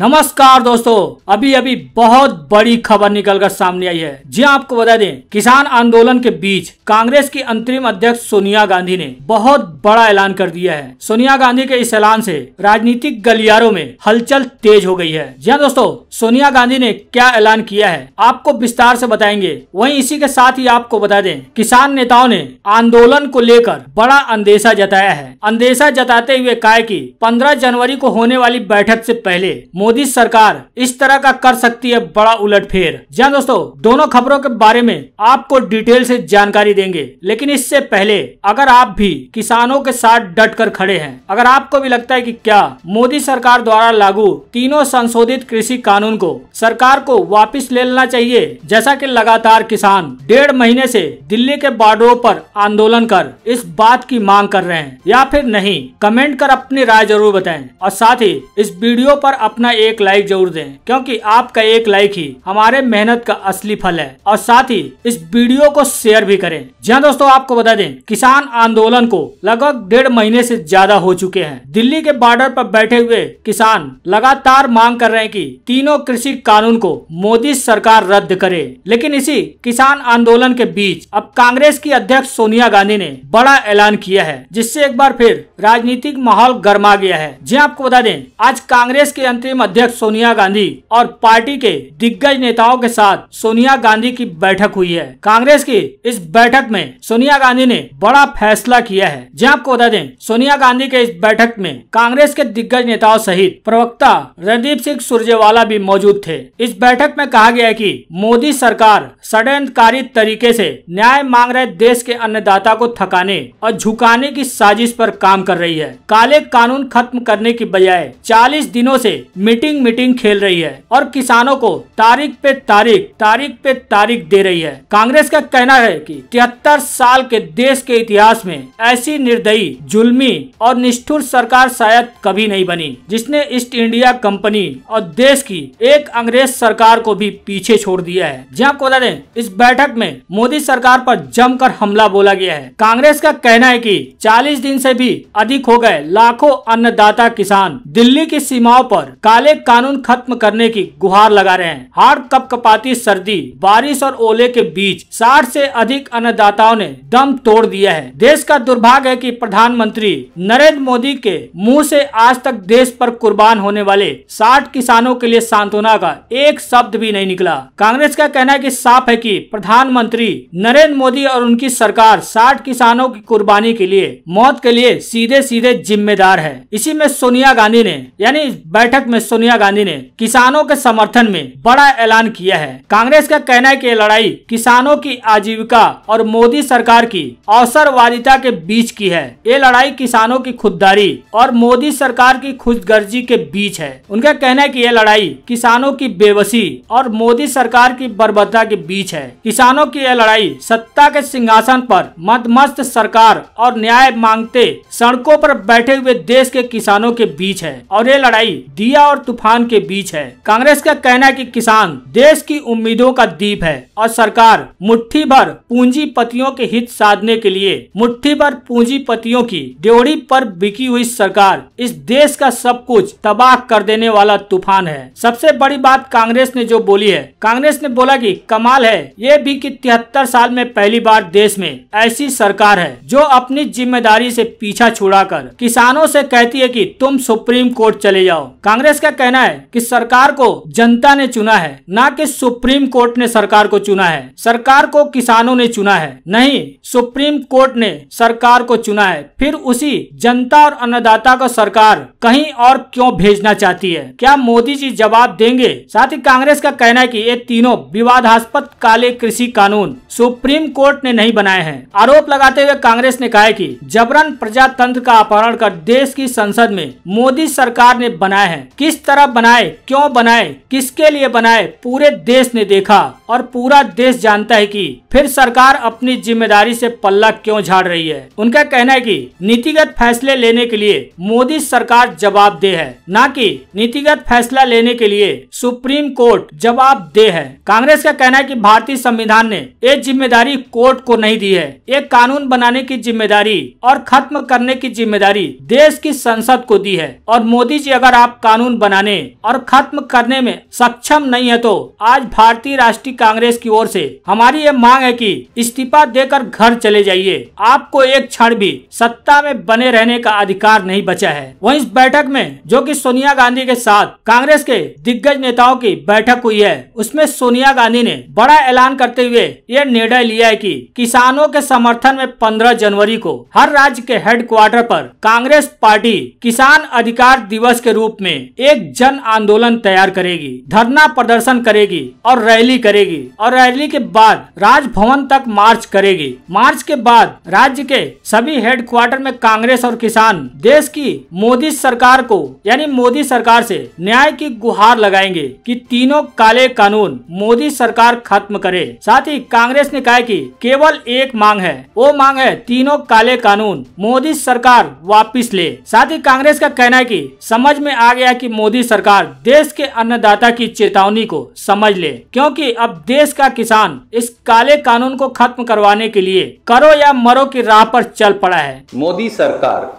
नमस्कार दोस्तों अभी अभी बहुत बड़ी खबर निकलकर सामने आई है जी हाँ, आपको बता दें किसान आंदोलन के बीच कांग्रेस की अंतरिम अध्यक्ष सोनिया गांधी ने बहुत बड़ा ऐलान कर दिया है सोनिया गांधी के इस ऐलान से राजनीतिक गलियारों में हलचल तेज हो गई है जी हाँ दोस्तों सोनिया गांधी ने क्या ऐलान किया है आपको विस्तार ऐसी बताएंगे वही इसी के साथ ही आपको बता दें किसान नेताओं ने आंदोलन को लेकर बड़ा अंदेशा जताया है अंदेशा जताते हुए कहा की पंद्रह जनवरी को होने वाली बैठक ऐसी पहले मोदी सरकार इस तरह का कर सकती है बड़ा उलट फेर जहाँ दोस्तों दोनों खबरों के बारे में आपको डिटेल से जानकारी देंगे लेकिन इससे पहले अगर आप भी किसानों के साथ डट कर खड़े हैं अगर आपको भी लगता है कि क्या मोदी सरकार द्वारा लागू तीनों संशोधित कृषि कानून को सरकार को वापिस ले लेना चाहिए जैसा कि लगातार किसान डेढ़ महीने से दिल्ली के बॉर्डरों पर आंदोलन कर इस बात की मांग कर रहे हैं या फिर नहीं कमेंट कर अपनी राय जरूर बताए और साथ ही इस वीडियो आरोप अपना एक लाइक जरूर दें क्योंकि आपका एक लाइक ही हमारे मेहनत का असली फल है और साथ ही इस वीडियो को शेयर भी करें जी हाँ दोस्तों आपको बता दें किसान आंदोलन को लगभग डेढ़ महीने से ज्यादा हो चुके हैं दिल्ली के बॉर्डर पर बैठे हुए किसान लगातार मांग कर रहे हैं कि तीनों कृषि कानून को मोदी सरकार रद्द करे लेकिन इसी किसान आंदोलन के बीच अब कांग्रेस की अध्यक्ष सोनिया गांधी ने बड़ा ऐलान किया है जिससे एक बार फिर राजनीतिक माहौल गर्मा गया है जी हाँ, आपको बता दें आज कांग्रेस के अंतरिम अध्यक्ष सोनिया गांधी और पार्टी के दिग्गज नेताओं के साथ सोनिया गांधी की बैठक हुई है कांग्रेस की इस बैठक में सोनिया गांधी ने बड़ा फैसला किया है जी आपको बता दें सोनिया गांधी के इस बैठक में कांग्रेस के दिग्गज नेताओं सहित प्रवक्ता रणदीप सिंह सुरजेवाला भी मौजूद थे इस बैठक में कहा गया की मोदी सरकार षडयंत्रकारी तरीके ऐसी न्याय मांग रहे देश के अन्नदाता को थकाने और झुकाने की साजिश पर काम कर रही है काले कानून खत्म करने की बजाय 40 दिनों से मिट मीटिंग मीटिंग खेल रही है और किसानों को तारीख पे तारीख तारीख पे तारीख दे रही है कांग्रेस का कहना है कि तिहत्तर साल के देश के इतिहास में ऐसी निर्दयी जुल्मी और निष्ठुर सरकार शायद कभी नहीं बनी जिसने ईस्ट इंडिया कंपनी और देश की एक अंग्रेज सरकार को भी पीछे छोड़ दिया है जी आपको बता दें इस बैठक में मोदी सरकार पर जमकर हमला बोला गया है कांग्रेस का कहना है कि 40 दिन से भी अधिक हो गए लाखों अन्नदाता किसान दिल्ली की सीमाओं पर काले कानून खत्म करने की गुहार लगा रहे हैं हार्ड कप कपाती सर्दी बारिश और ओले के बीच साठ से अधिक अन्नदाताओं ने दम तोड़ दिया है देश का दुर्भाग्य है कि प्रधानमंत्री नरेंद्र मोदी के मुंह से आज तक देश पर कुर्बान होने वाले 60 किसानों के लिए सांत्वना का एक शब्द भी नहीं निकला कांग्रेस का कहना है की साफ है की प्रधानमंत्री नरेंद्र मोदी और उनकी सरकार साठ किसानों की कुर्बानी के लिए मौत के लिए सीधे सीधे जिम्मेदार है इसी में सोनिया गांधी ने यानी बैठक में सोनिया गांधी ने किसानों के समर्थन में बड़ा ऐलान किया है कांग्रेस का कहना है कि लड़ाई किसानों की आजीविका और मोदी सरकार की अवसरवादिता के बीच की है ये लड़ाई किसानों की खुददारी और मोदी सरकार की खुदगर्जी के बीच है उनका कहना है की यह लड़ाई किसानों की बेबसी और मोदी सरकार की बर्बरता के बीच है किसानों की यह लड़ाई सत्ता के सिंहासन पर मदमस्त सरकार और न्याय मांगते सड़कों पर बैठे हुए देश के किसानों के बीच है और ये लड़ाई दिया और और तूफान के बीच है कांग्रेस का कहना है कि किसान देश की उम्मीदों का दीप है और सरकार मुट्ठी भर पूंजीपतियों के हित साधने के लिए मुट्ठी भर पूंजीपतियों की ड्योड़ी पर बिकी हुई सरकार इस देश का सब कुछ तबाह कर देने वाला तूफान है सबसे बड़ी बात कांग्रेस ने जो बोली है कांग्रेस ने बोला की कमाल है ये भी की तिहत्तर साल में पहली बार देश में ऐसी सरकार है जो अपनी जिम्मेदारी ऐसी पीछा छुड़ा किसानों ऐसी कहती है की तुम सुप्रीम कोर्ट चले जाओ कांग्रेस का कहना है कि सरकार को जनता ने चुना है न कि सुप्रीम कोर्ट ने सरकार को चुना है सरकार को किसानों ने चुना है नहीं सुप्रीम कोर्ट ने सरकार को चुना है फिर उसी जनता और अन्नदाता को सरकार कहीं और क्यों भेजना चाहती है क्या मोदी जी जवाब देंगे साथ ही कांग्रेस का कहना है की ये तीनों विवादास्पद काले कृषि कानून सुप्रीम कोर्ट ने नहीं बनाए हैं आरोप लगाते हुए कांग्रेस ने कहा की कि जबरन प्रजातंत्र का अपहरण कर देश की संसद में मोदी सरकार ने बनाए हैं किस किस तरह बनाए क्यों बनाए किसके लिए बनाए पूरे देश ने देखा और पूरा देश जानता है कि फिर सरकार अपनी जिम्मेदारी से पल्ला क्यों झाड़ रही है उनका कहना है कि नीतिगत फैसले लेने के लिए मोदी सरकार जवाब दे है न कि नीतिगत फैसला लेने के लिए सुप्रीम कोर्ट जवाब दे है कांग्रेस का कहना है कि भारतीय संविधान ने ये जिम्मेदारी कोर्ट को नहीं दी है ये कानून बनाने की जिम्मेदारी और खत्म करने की जिम्मेदारी देश की संसद को दी है और मोदी जी अगर आप कानून बनाने और खत्म करने में सक्षम नहीं है तो आज भारतीय राष्ट्रीय कांग्रेस की ओर से हमारी ये मांग है कि इस्तीफा देकर घर चले जाइए आपको एक क्षण भी सत्ता में बने रहने का अधिकार नहीं बचा है वहीं इस बैठक में जो कि सोनिया गांधी के साथ कांग्रेस के दिग्गज नेताओं की बैठक हुई है उसमें सोनिया गांधी ने बड़ा ऐलान करते हुए यह निर्णय लिया है कि किसानों के समर्थन में पंद्रह जनवरी को हर राज्य के हेडक्वार्टर आरोप कांग्रेस पार्टी किसान अधिकार दिवस के रूप में एक जन आंदोलन तैयार करेगी धरना प्रदर्शन करेगी और रैली करेगी करेगी और रैली के बाद राजभवन तक मार्च करेगी मार्च के बाद राज्य के सभी हेडक्वार्टर में कांग्रेस और किसान देश की मोदी सरकार को यानी मोदी सरकार से न्याय की गुहार लगाएंगे कि तीनों काले कानून मोदी सरकार खत्म करे साथ ही कांग्रेस ने कहा कि केवल एक मांग है वो मांग है तीनों काले कानून मोदी सरकार वापिस ले साथ ही कांग्रेस का कहना है की समझ में आ गया की मोदी सरकार देश के अन्नदाता की चेतावनी को समझ ले क्योंकि अब देश का किसान इस काले कानून को खत्म करवाने के लिए करो या मरो की राह पर चल पड़ा है मोदी सरकार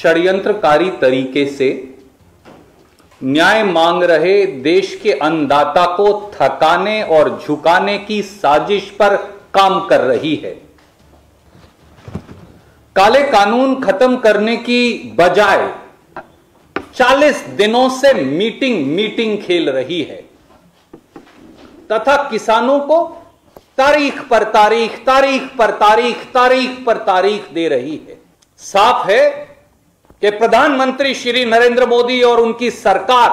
षड्यंत्रकारी तरीके से न्याय मांग रहे देश के अन्नदाता को थकाने और झुकाने की साजिश पर काम कर रही है काले कानून खत्म करने की बजाय 40 दिनों से मीटिंग मीटिंग खेल रही है तथा किसानों को तारीख पर तारीख तारीख पर तारीख तारीख पर तारीख दे रही है साफ है कि प्रधानमंत्री श्री नरेंद्र मोदी और उनकी सरकार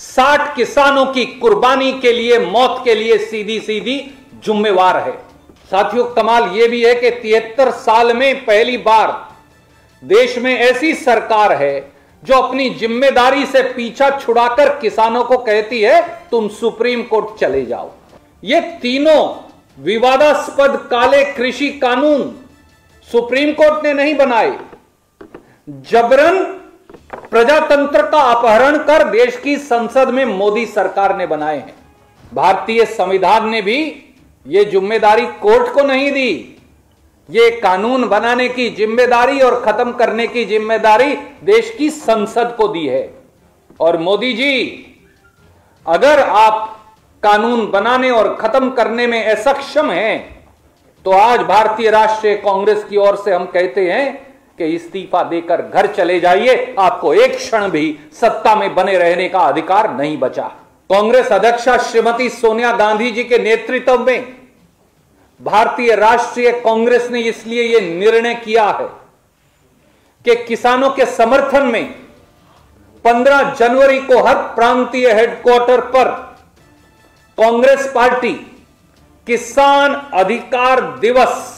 60 किसानों की कुर्बानी के लिए मौत के लिए सीधी सीधी जुम्मेवार है साथियों कमाल यह भी है कि तिहत्तर साल में पहली बार देश में ऐसी सरकार है जो अपनी जिम्मेदारी से पीछा छुड़ाकर किसानों को कहती है तुम सुप्रीम कोर्ट चले जाओ ये तीनों विवादास्पद काले कृषि कानून सुप्रीम कोर्ट ने नहीं बनाए जबरन प्रजातंत्र का अपहरण कर देश की संसद में मोदी सरकार ने बनाए हैं भारतीय संविधान ने भी यह जिम्मेदारी कोर्ट को नहीं दी ये कानून बनाने की जिम्मेदारी और खत्म करने की जिम्मेदारी देश की संसद को दी है और मोदी जी अगर आप कानून बनाने और खत्म करने में असक्षम हैं तो आज भारतीय राष्ट्रीय कांग्रेस की ओर से हम कहते हैं कि इस्तीफा देकर घर चले जाइए आपको एक क्षण भी सत्ता में बने रहने का अधिकार नहीं बचा कांग्रेस अध्यक्षा श्रीमती सोनिया गांधी जी के नेतृत्व में भारतीय राष्ट्रीय कांग्रेस ने इसलिए यह निर्णय किया है कि किसानों के समर्थन में 15 जनवरी को हर प्रांतीय हेडक्वार्टर पर कांग्रेस पार्टी किसान अधिकार दिवस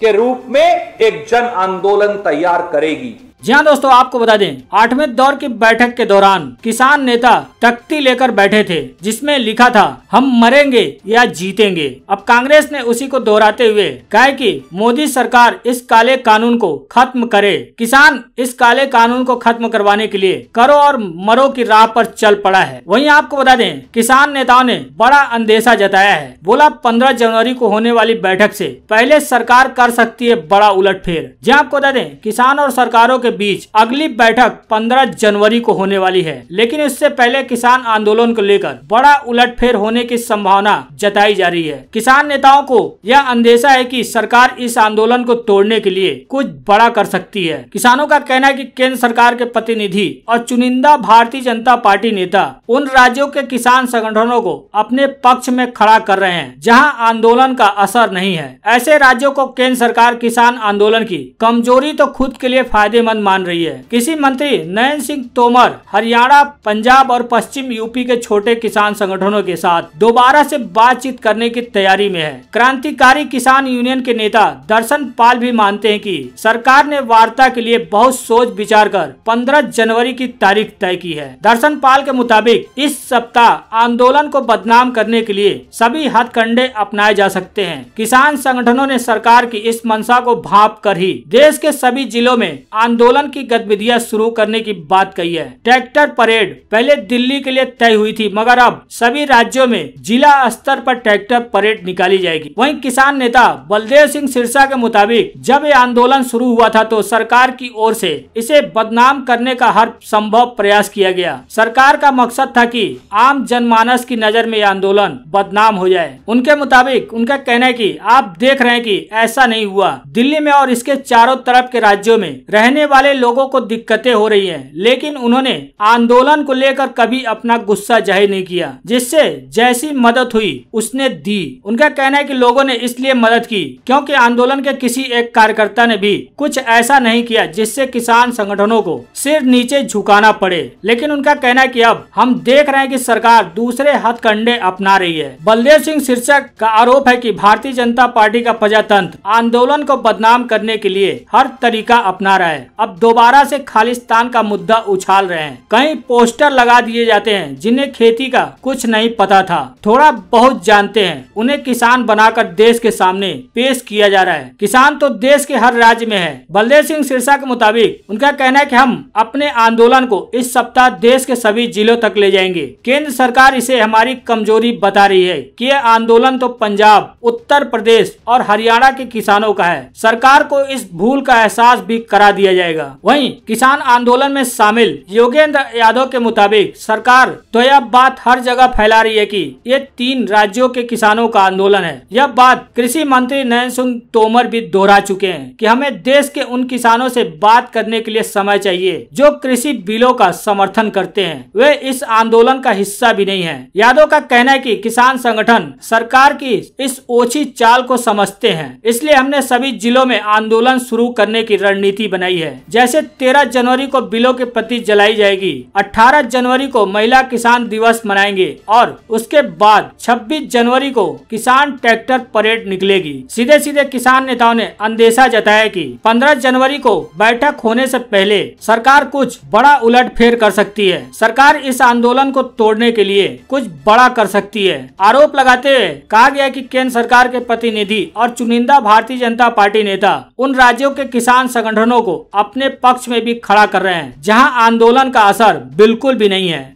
के रूप में एक जन आंदोलन तैयार करेगी जी हाँ दोस्तों आपको बता दें आठवें दौर की बैठक के दौरान किसान नेता तख्ती लेकर बैठे थे जिसमें लिखा था हम मरेंगे या जीतेंगे अब कांग्रेस ने उसी को दोहराते हुए कहा कि मोदी सरकार इस काले कानून को खत्म करे किसान इस काले कानून को खत्म करवाने के लिए करो और मरो की राह पर चल पड़ा है वहीं आपको बता दें किसान नेताओं ने बड़ा अंदेशा जताया है बोला पंद्रह जनवरी को होने वाली बैठक ऐसी पहले सरकार कर सकती है बड़ा फेर जी हाँ, आपको बता दें किसान और सरकारों के बीच अगली बैठक 15 जनवरी को होने वाली है लेकिन इससे पहले किसान आंदोलन को लेकर बड़ा उलटफेर होने की संभावना जताई जा रही है किसान नेताओं को यह अंदेशा है कि सरकार इस आंदोलन को तोड़ने के लिए कुछ बड़ा कर सकती है किसानों का कहना है कि केंद्र सरकार के प्रतिनिधि और चुनिंदा भारतीय जनता पार्टी नेता उन राज्यों के किसान संगठनों को अपने पक्ष में खड़ा कर रहे हैं जहाँ आंदोलन का असर नहीं है ऐसे राज्यों को केंद्र सरकार किसान आंदोलन की कमजोरी तो खुद के लिए फायदेमंद मान रही है कृषि मंत्री नयन सिंह तोमर हरियाणा पंजाब और पश्चिम यूपी के छोटे किसान संगठनों के साथ दोबारा से बातचीत करने की तैयारी में है क्रांतिकारी किसान यूनियन के नेता दर्शन पाल भी मानते हैं कि सरकार ने वार्ता के लिए बहुत सोच विचार कर 15 जनवरी की तारीख तय की है दर्शन पाल के मुताबिक इस सप्ताह आंदोलन को बदनाम करने के लिए सभी हथकंडे अपनाए जा सकते हैं किसान संगठनों ने सरकार की इस मंशा को भाप कर ही देश के सभी जिलों में आंदोलन आंदोलन की गतिविधियां शुरू करने की बात कही है ट्रैक्टर परेड पहले दिल्ली के लिए तय हुई थी मगर अब सभी राज्यों में जिला स्तर पर ट्रैक्टर परेड निकाली जाएगी वहीं किसान नेता बलदेव सिंह सिरसा के मुताबिक जब ये आंदोलन शुरू हुआ था तो सरकार की ओर से इसे बदनाम करने का हर संभव प्रयास किया गया सरकार का मकसद था की आम जनमानस की नजर में यह आंदोलन बदनाम हो जाए उनके मुताबिक उनका कहना है की आप देख रहे हैं की ऐसा नहीं हुआ दिल्ली में और इसके चारों तरफ के राज्यों में रहने वाले लोगों को दिक्कतें हो रही हैं, लेकिन उन्होंने आंदोलन को लेकर कभी अपना गुस्सा जाहिर नहीं किया जिससे जैसी मदद हुई उसने दी उनका कहना है कि लोगों ने इसलिए मदद की क्योंकि आंदोलन के किसी एक कार्यकर्ता ने भी कुछ ऐसा नहीं किया जिससे किसान संगठनों को सिर नीचे झुकाना पड़े लेकिन उनका कहना है की अब हम देख रहे हैं की सरकार दूसरे हथकंडे अपना रही है बलदेव सिंह शीर्षक का आरोप है की भारतीय जनता पार्टी का प्रजातंत्र आंदोलन को बदनाम करने के लिए हर तरीका अपना रहा है अब दोबारा से खालिस्तान का मुद्दा उछाल रहे हैं कई पोस्टर लगा दिए जाते हैं जिन्हें खेती का कुछ नहीं पता था थोड़ा बहुत जानते हैं उन्हें किसान बनाकर देश के सामने पेश किया जा रहा है किसान तो देश के हर राज्य में है बलदेव सिंह सिरसा के मुताबिक उनका कहना है की हम अपने आंदोलन को इस सप्ताह देश के सभी जिलों तक ले जाएंगे केंद्र सरकार इसे हमारी कमजोरी बता रही है की यह आंदोलन तो पंजाब उत्तर प्रदेश और हरियाणा के किसानों का है सरकार को इस भूल का एहसास भी करा दिया जाएगा जाएगा वहीं किसान आंदोलन में शामिल योगेंद्र यादव के मुताबिक सरकार तो यह बात हर जगह फैला रही है कि ये तीन राज्यों के किसानों का आंदोलन है यह बात कृषि मंत्री नरेंद्र सिंह तोमर भी दोहरा चुके हैं कि हमें देश के उन किसानों से बात करने के लिए समय चाहिए जो कृषि बिलों का समर्थन करते हैं वे इस आंदोलन का हिस्सा भी नहीं है यादव का कहना है कि किसान संगठन सरकार की इस ओछी चाल को समझते हैं इसलिए हमने सभी जिलों में आंदोलन शुरू करने की रणनीति बनाई है जैसे 13 जनवरी को बिलों के प्रति जलाई जाएगी 18 जनवरी को महिला किसान दिवस मनाएंगे और उसके बाद 26 जनवरी को किसान ट्रैक्टर परेड निकलेगी सीधे सीधे किसान नेताओं ने अंदेशा जताया कि 15 जनवरी को बैठक होने से पहले सरकार कुछ बड़ा फेर कर सकती है सरकार इस आंदोलन को तोड़ने के लिए कुछ बड़ा कर सकती है आरोप लगाते हुए कहा गया कि केंद्र सरकार के प्रतिनिधि और चुनिंदा भारतीय जनता पार्टी नेता उन राज्यों के किसान संगठनों को अपने अपने पक्ष में भी खड़ा कर रहे हैं जहां आंदोलन का असर बिल्कुल भी नहीं है